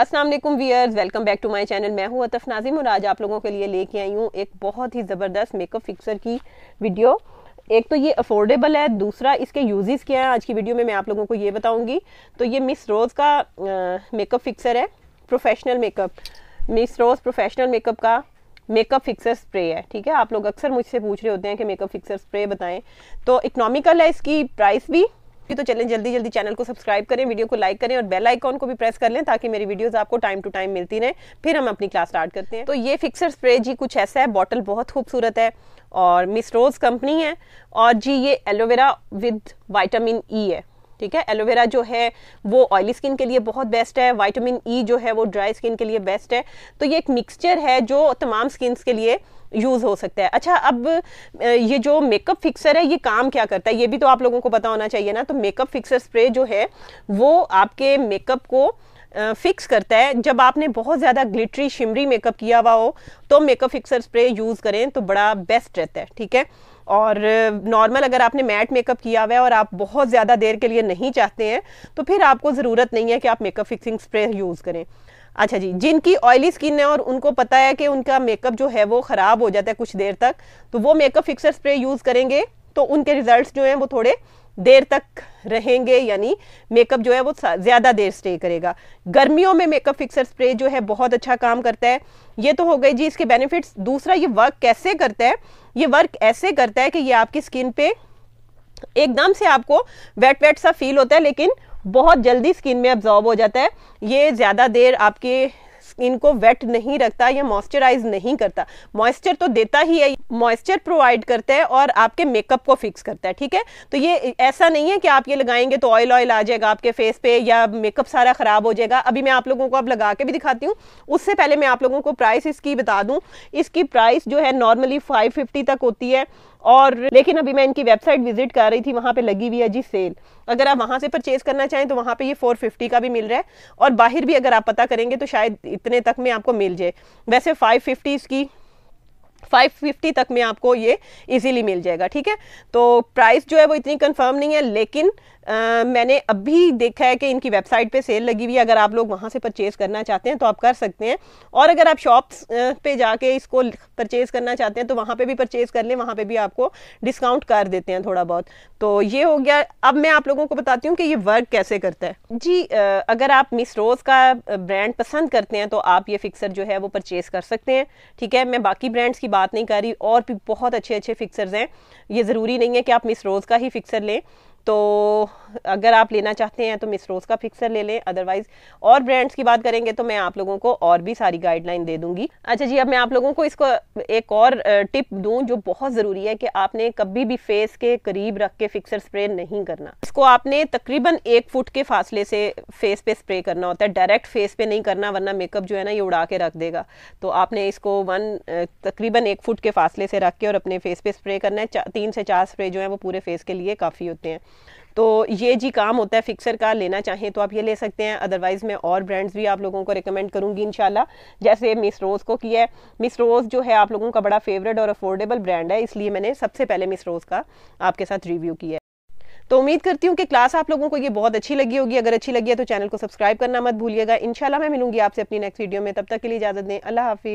Aslam viewers welcome back to my channel मैं हूं अतफ नाजिम और आज आप लोगों के लिए लेके आई हूं एक बहुत ही ज़बरदस्त मेकअप फिक्सर की वीडियो एक तो ये अफोर्डेबल है दूसरा इसके यूजेस क्या हैं आज की वीडियो में मैं आप लोगों को ये बताऊंगी तो ये मिस रोज़ का मेकअप फिक्सर है professional makeup Miss Rose professional makeup का मेकअप फिक्सर स्प्रे है ठीक है आप लोग अक्सर मुझसे पूछ रहे होते हैं कि मेकअप फिक्सर स्प्रे बताएं तो इकनॉमिकल है इसकी प्राइस भी तो चलें जल्दी जल्दी चैनल को सब्सक्राइब करें वीडियो को लाइक करें और बेल आइकॉन को भी प्रेस कर लें ताकि मेरी वीडियोस आपको टाइम टू टाइम मिलती रहे फिर हम अपनी क्लास स्टार्ट करते हैं तो ये फिक्सर स्प्रे जी कुछ ऐसा है बॉटल बहुत खूबसूरत है और मिस रोज कंपनी है और जी ये एलोवेरा विद वाइटामिन ई है ठीक है एलोवेरा जो है वो ऑयली स्किन के लिए बहुत बेस्ट है वाइटामिन ई e जो है वो ड्राई स्किन के लिए बेस्ट है तो ये एक मिक्सचर है जो तमाम स्किन के लिए यूज़ हो सकता है अच्छा अब ये जो मेकअप फिक्सर है ये काम क्या करता है ये भी तो आप लोगों को पता होना चाहिए ना तो मेकअप फिक्सर स्प्रे जो है वो आपके मेकअप को फिक्स करता है जब आपने बहुत ज़्यादा ग्लिटरी शिमरी मेकअप किया हुआ हो तो मेकअप फिक्सर स्प्रे यूज़ करें तो बड़ा बेस्ट रहता है ठीक है और नॉर्मल अगर आपने मैट मेकअप किया हुआ है और आप बहुत ज़्यादा देर के लिए नहीं चाहते हैं तो फिर आपको ज़रूरत नहीं है कि आप मेकअप फिक्सिंग स्प्रे यूज़ करें अच्छा जी जिनकी ऑयली स्किन है और उनको पता है कि उनका मेकअप जो है वो ख़राब हो जाता है कुछ देर तक तो वो मेकअप फिक्सर स्प्रे यूज़ करेंगे तो उनके रिजल्ट्स जो हैं वो थोड़े देर तक रहेंगे यानी मेकअप जो है वो ज़्यादा देर स्टे करेगा गर्मियों में मेकअप फिक्सर स्प्रे जो है बहुत अच्छा काम करता है ये तो हो गई जी इसके बेनिफिट्स दूसरा ये वर्क कैसे करता है ये वर्क ऐसे करता है कि ये आपकी स्किन पे एकदम से आपको वेट वेट सा फील होता है लेकिन बहुत जल्दी स्किन में अब्जॉर्ब हो जाता है ये ज़्यादा देर आपके स्किन को वेट नहीं रखता या मॉइस्चराइज नहीं करता मॉइस्चर तो देता ही है मॉइस्चर प्रोवाइड करता है और आपके मेकअप को फिक्स करता है ठीक है तो ये ऐसा नहीं है कि आप ये लगाएंगे तो ऑयल ऑयल आ जाएगा आपके फेस पे या मेकअप सारा ख़राब हो जाएगा अभी मैं आप लोगों को अब लगा के भी दिखाती हूँ उससे पहले मैं आप लोगों को प्राइस इसकी बता दूँ इसकी प्राइस जो है नॉर्मली फाइव तक होती है और लेकिन अभी मैं इनकी वेबसाइट विजिट कर रही थी वहाँ पे लगी हुई है जी सेल अगर आप वहाँ से परचेज करना चाहें तो वहाँ पे ये 450 का भी मिल रहा है और बाहर भी अगर आप पता करेंगे तो शायद इतने तक में आपको मिल जाए वैसे फिफ्टी इसकी 550 तक में आपको ये इजीली मिल जाएगा ठीक है तो प्राइस जो है वो इतनी कंफर्म नहीं है लेकिन आ, मैंने अभी देखा है कि इनकी वेबसाइट पे सेल लगी हुई है अगर आप लोग वहाँ से परचेज़ करना चाहते हैं तो आप कर सकते हैं और अगर आप शॉप्स पे जाके इसको परचेज़ करना चाहते हैं तो वहाँ पे भी परचेज़ कर लें वहाँ पे भी आपको डिस्काउंट कर देते हैं थोड़ा बहुत तो ये हो गया अब मैं आप लोगों को बताती हूँ कि ये वर्क कैसे करता है जी आ, अगर आप मिस रोज़ का ब्रांड पसंद करते हैं तो आप ये फिक्सर जो है वो परचेज़ कर सकते हैं ठीक है मैं बाकी ब्रांड्स की की बात नहीं कर रही और भी बहुत अच्छे अच्छे फिक्सर्स हैं ये ज़रूरी नहीं है कि आप मिस रोज़ का ही फिक्सर लें तो अगर आप लेना चाहते हैं तो मिस रोज़ का फिक्सर ले लें अदरवाइज़ और ब्रांड्स की बात करेंगे तो मैं आप लोगों को और भी सारी गाइडलाइन दे दूंगी अच्छा जी अब मैं आप लोगों को इसको एक और टिप दूं जो बहुत ज़रूरी है कि आपने कभी भी फेस के करीब रख के फिक्सर स्प्रे नहीं करना इसको आपने तकरीबन एक फुट के फासले से फेस पे स्प्रे करना होता है डायरेक्ट फेस पे नहीं करना वरना मेकअप जो है ना ये उड़ा के रख देगा तो आपने इसको वन तकरीबन एक फुट के फासले से रख के और अपने फेस पे स्प्रे करना है तीन से चार स्प्रे जो है वो पूरे फेस के लिए काफ़ी होते हैं तो ये जी काम होता है फिक्सर का लेना चाहें तो आप ये ले सकते हैं अदरवाइज़ मैं और ब्रांड्स भी आप लोगों को रिकमेंड करूँगी इनशाला जैसे मिस रोज़ को किया है मिस रोज़ जो है आप लोगों का बड़ा फेवरेट और अफोर्डेबल ब्रांड है इसलिए मैंने सबसे पहले मिस रोज़ का आपके साथ रिव्यू किया है तो उम्मीद करती हूँ कि क्लास आप लोगों को ये बहुत अच्छी लगी होगी अगर अच्छी लगी है तो चैनल को सब्सक्राइब करना मत भूलिएगा इंशाल्लाह मैं मिलूंगी आपसे अपनी नेक्स्ट वीडियो में तब तक के लिए इजाज़त दें अल्लाह हाफिज़